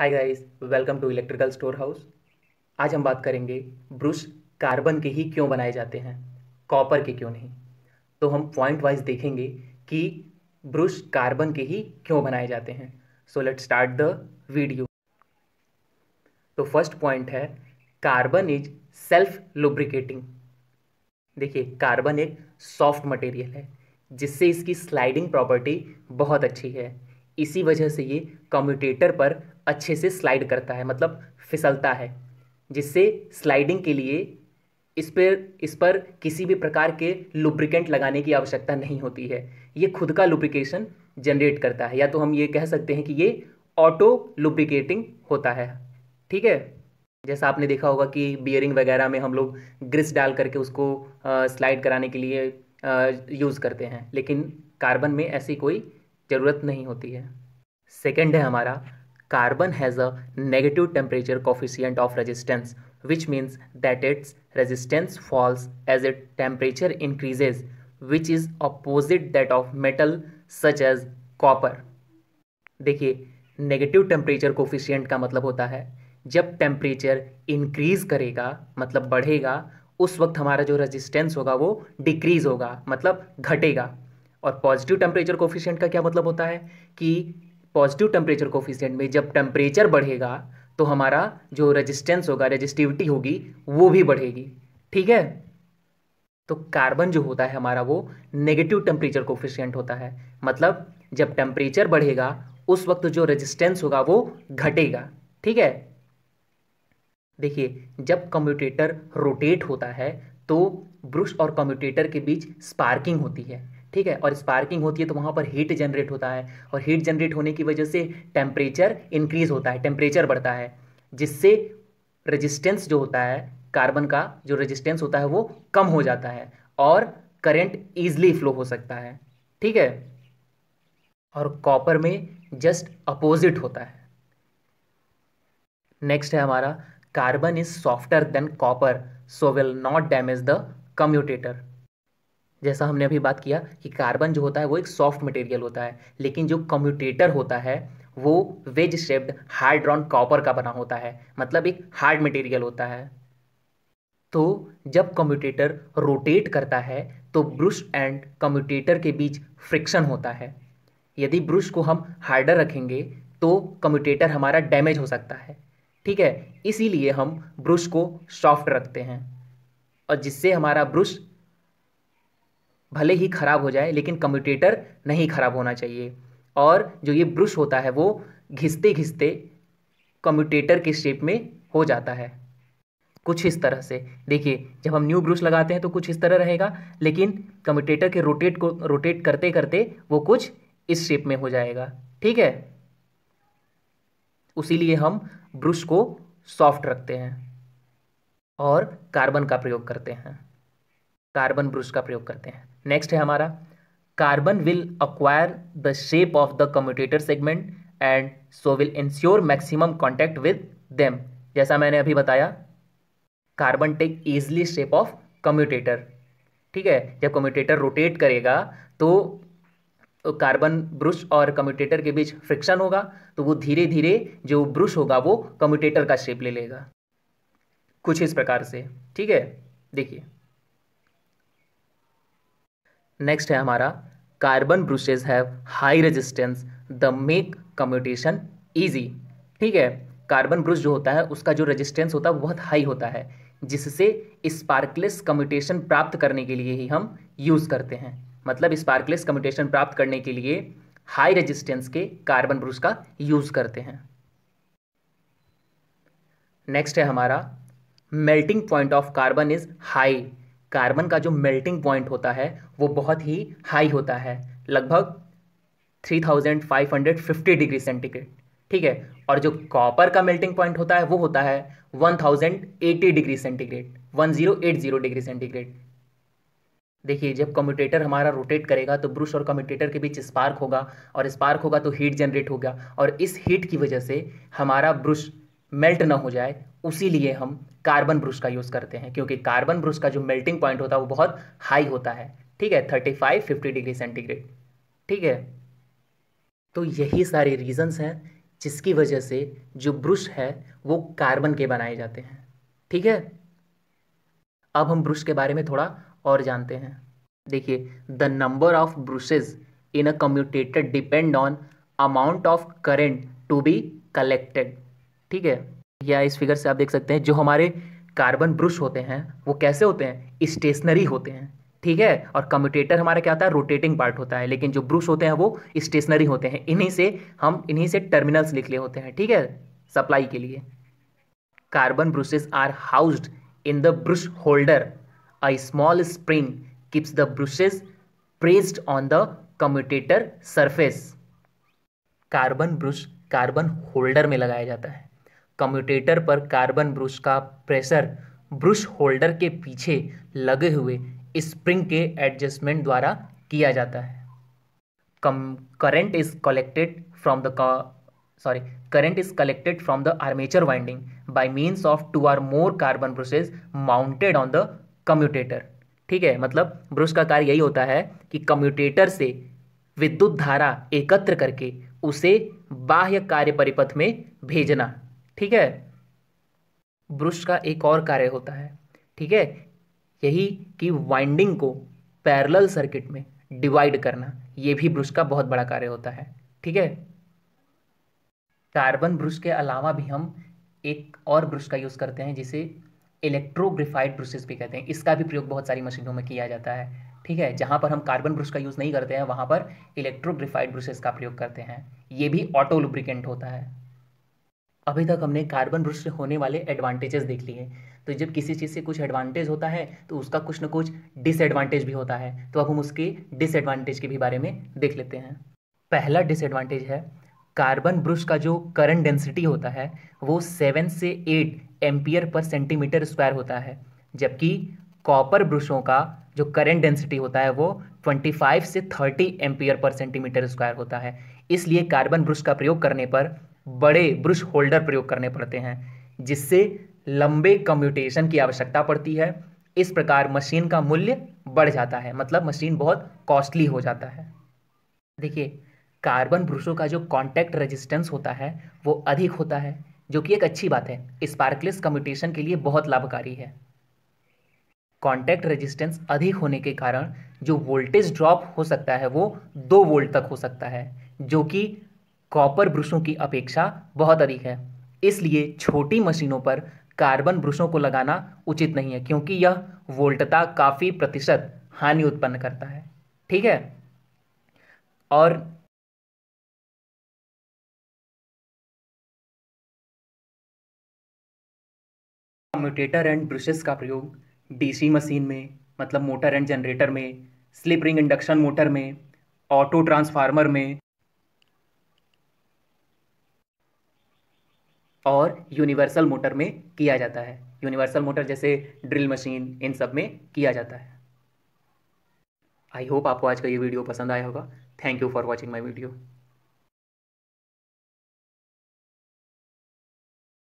hi guys welcome to electrical store house आज हम बात करेंगे ब्रुश कार्बन के ही क्यों बनाए जाते हैं कॉपर के क्यों नहीं तो हम पॉइंट वाइज देखेंगे कि ब्रुश कार्बन के ही क्यों बनाए जाते हैं so let start the video तो फर्स्ट पॉइंट है कार्बन इज सेल्फ लुब्रिकेटिंग देखिए कार्बन एक सॉफ्ट मटेरियल है जिससे इसकी स्लाइडिंग प्रॉपर्टी बहुत अच्छी है इसी वजह से ये कम्यूटेटर पर अच्छे से स्लाइड करता है मतलब फिसलता है जिससे स्लाइडिंग के लिए इस पर इस पर किसी भी प्रकार के लुब्रिकेंट लगाने की आवश्यकता नहीं होती है ये खुद का लुब्रिकेशन जनरेट करता है या तो हम ये कह सकते हैं कि ये ऑटो लुब्रिकेटिंग होता है ठीक है जैसा आपने देखा होगा कि बियरिंग वगैरह में हम लोग ग्रिस डाल करके उसको स्लाइड कराने के लिए यूज़ करते हैं लेकिन कार्बन में ऐसी कोई ज़रूरत नहीं होती है सेकेंड है हमारा carbon has a negative temperature coefficient of resistance which means that its resistance falls as it temperature increases which is opposite that of metal such as copper देखिए नेगेटिव टेम्परेचर कोफिशियंट का मतलब होता है जब temperature increase करेगा मतलब बढ़ेगा उस वक्त हमारा जो रेजिस्टेंस होगा वो डिक्रीज होगा मतलब घटेगा और पॉजिटिव टेम्परेचर कोफिशियंट का क्या मतलब होता है कि पॉजिटिव टेम्परेचर कोफिशियंट में जब टेम्परेचर बढ़ेगा तो हमारा जो रेजिस्टेंस होगा रेजिस्टिविटी होगी वो भी बढ़ेगी ठीक है तो कार्बन जो होता है हमारा वो नेगेटिव टेम्परेचर कोफिशियंट होता है मतलब जब टेम्परेचर बढ़ेगा उस वक्त जो रेजिस्टेंस होगा वो घटेगा ठीक है देखिए जब कम्यूटेटर रोटेट होता है तो ब्रुश और कम्यूटेटर के बीच स्पार्किंग होती है ठीक है और स्पार्किंग होती है तो वहाँ पर हीट जनरेट होता है और हीट जनरेट होने की वजह से टेम्परेचर इंक्रीज होता है टेम्परेचर बढ़ता है जिससे रेजिस्टेंस जो होता है कार्बन का जो रेजिस्टेंस होता है वो कम हो जाता है और करंट ईजली फ्लो हो सकता है ठीक है और कॉपर में जस्ट अपोजिट होता है नेक्स्ट है हमारा carbon is softer than copper so will not damage the commutator जैसा हमने अभी बात किया कि कार्बन जो होता है वो एक सॉफ्ट मटेरियल होता है लेकिन जो कम्यूटेटर होता है वो wedge shaped hard drawn copper का बना होता है मतलब एक हार्ड मटेरियल होता है तो जब कम्यूटेटर रोटेट करता है तो ब्रुश एंड कम्यूटेटर के बीच फ्रिक्शन होता है यदि ब्रुश को हम हार्डर रखेंगे तो कम्यूटेटर हमारा डैमेज हो सकता है ठीक है इसीलिए हम ब्रुश को सॉफ्ट रखते हैं और जिससे हमारा ब्रुश भले ही खराब हो जाए लेकिन कम्यूटेटर नहीं खराब होना चाहिए और जो ये ब्रश होता है वो घिसते घिसते कम्यूटेटर के शेप में हो जाता है कुछ इस तरह से देखिए जब हम न्यू ब्रश लगाते हैं तो कुछ इस तरह रहेगा लेकिन कम्यूटेटर के रोटेट को रोटेट करते करते वो कुछ इस शेप में हो जाएगा ठीक है उसीलिए हम ब्रश को सॉफ्ट रखते हैं और कार्बन का प्रयोग करते हैं कार्बन ब्रश का प्रयोग करते हैं नेक्स्ट है हमारा carbon will acquire the shape of the commutator segment and so will ensure maximum contact with them जैसा मैंने अभी बताया carbon take easily shape of commutator ठीक है जब कम्यूटेटर रोटेट करेगा तो कार्बन ब्रुश और कम्यूटेटर के बीच फ्रिक्शन होगा तो वो धीरे धीरे जो ब्रुश होगा वो कम्यूटेटर का शेप ले लेगा कुछ इस प्रकार से ठीक है देखिए नेक्स्ट है हमारा carbon brushes have high resistance the make commutation easy ठीक है कार्बन ब्रुश जो होता है उसका जो रेजिस्टेंस होता है बहुत हाई होता है जिससे स्पार्कलेस कम्यूटेशन प्राप्त करने के लिए ही हम यूज़ करते हैं मतलब स्पार्कलेस कम्यूटेशन प्राप्त करने के लिए हाई रेजिस्टेंस के कार्बन ब्रुश का यूज़ करते हैं नेक्स्ट है हमारा melting point of carbon is high carbon का जो मेल्टिंग पॉइंट होता है वो बहुत ही हाई होता है लगभग 3550 डिग्री सेंटीग्रेड ठीक है और जो कॉपर का मेल्टिंग पॉइंट होता है वो होता है 1080 डिग्री सेंटीग्रेड 1080 डिग्री सेंटीग्रेड देखिए जब कम्यूटेटर हमारा रोटेट करेगा तो ब्रुश और कम्यूटेटर के बीच स्पार्क होगा और स्पार्क होगा तो हीट जनरेट होगा और इस हीट की वजह से हमारा ब्रुश मेल्ट ना हो जाए उसी लिए हम कार्बन ब्रुश का यूज़ करते हैं क्योंकि कार्बन ब्रुश का जो मेल्टिंग पॉइंट होता है वो बहुत हाई होता है ठीक है thirty five fifty degree centigrade ठीक है तो यही सारे रीजंस हैं जिसकी वजह से जो ब्रश है वो कार्बन के बनाए जाते हैं ठीक है अब हम ब्रश के बारे में थोड़ा और जानते हैं देखिए the number of brushes in a commutator depend on amount of current to be collected ठीक है या इस फिगर से आप देख सकते हैं जो हमारे कार्बन ब्रुश होते हैं वो कैसे होते हैं स्टेशनरी होते हैं ठीक है और कम्यूटेटर हमारा क्या होता है रोटेटिंग पार्ट होता है लेकिन जो ब्रुश होते हैं वो स्टेशनरी होते हैं इन्हीं से हम इन्हीं से टर्मिनल्स निकले होते हैं ठीक है सप्लाई के लिए carbon brushes are housed in the brush holder a small spring keeps the brushes pressed on the commutator surface carbon brush carbon holder में लगाया जाता है कम्यूटेटर पर कार्बन ब्रुश का प्रेशर ब्रश होल्डर के पीछे लगे हुए स्प्रिंग के एडजस्टमेंट द्वारा किया जाता है कम current is collected from the sorry current is collected from the armature winding by means of two or more carbon brushes mounted on the commutator ठीक है मतलब ब्रश का कार्य यही होता है कि कम्यूटेटर से विद्युत धारा एकत्र करके उसे बाह्य कार्य परिपथ में भेजना ठीक है ब्रुश का एक और कार्य होता है ठीक है यही कि वाइंडिंग को पैरेलल सर्किट में डिवाइड करना यह भी ब्रुश का बहुत बड़ा कार्य होता है ठीक है कार्बन ब्रुश के अलावा भी हम एक और ब्रुश का यूज़ करते हैं जिसे इलेक्ट्रोग्रिफाइड ब्रुशेस भी कहते हैं इसका भी प्रयोग बहुत सारी मशीनों में किया जाता है ठीक है जहां पर हम कार्बन ब्रश का यूज़ नहीं करते हैं वहां पर इलेक्ट्रोग्रिफाइड ब्रशेस का प्रयोग करते हैं ये भी ऑटो लुब्रिकेंट होता है अभी तक हमने कार्बन भ्रष्ट होने वाले एडवांटेजेस देख लिए तो जब किसी चीज़ से कुछ एडवांटेज होता है तो उसका कुछ ना कुछ डिसएडवांटेज भी होता है तो अब हम उसके डिसएडवांटेज के भी बारे में देख लेते हैं पहला डिसएडवांटेज है कार्बन ब्रश का जो करंट डेंसिटी होता है वो सेवन से eight ampere per centimetre square होता है जबकि कॉपर ब्रुशों का जो करंट डेंसिटी होता है वो 25 से 30 एम्पियर पर सेंटीमीटर स्क्वायर होता है इसलिए कार्बन ब्रुश का प्रयोग करने पर बड़े ब्रश होल्डर प्रयोग करने पड़ते हैं जिससे लंबे कम्यूटेशन की आवश्यकता पड़ती है इस प्रकार मशीन का मूल्य बढ़ जाता है मतलब मशीन बहुत कॉस्टली हो जाता है देखिए कार्बन ब्रुशों का जो कॉन्टैक्ट रेजिस्टेंस होता है वो अधिक होता है जो कि एक अच्छी बात है स्पार्कलेस कम्यूटेशन के लिए बहुत लाभकारी है कॉन्टैक्ट रेजिस्टेंस अधिक होने के कारण जो वोल्टेज ड्रॉप हो सकता है वो दो वोल्ट तक हो सकता है जो कि कॉपर ब्रुशों की अपेक्षा बहुत अधिक है इसलिए छोटी मशीनों पर कार्बन ब्रुशों को लगाना उचित नहीं है क्योंकि यह वोल्टता काफ़ी प्रतिशत हानि उत्पन्न करता है ठीक है और म्यूटेटर एंड ब्रशेस का प्रयोग डीसी मशीन में मतलब मोटर एंड जनरेटर में स्लिप रिंग इंडक्शन मोटर में ऑटो ट्रांसफार्मर में और यूनिवर्सल मोटर में किया जाता है यूनिवर्सल मोटर जैसे ड्रिल मशीन इन सब में किया जाता है आई होप आपको आज का ये वीडियो पसंद आया होगा thank you for watching my video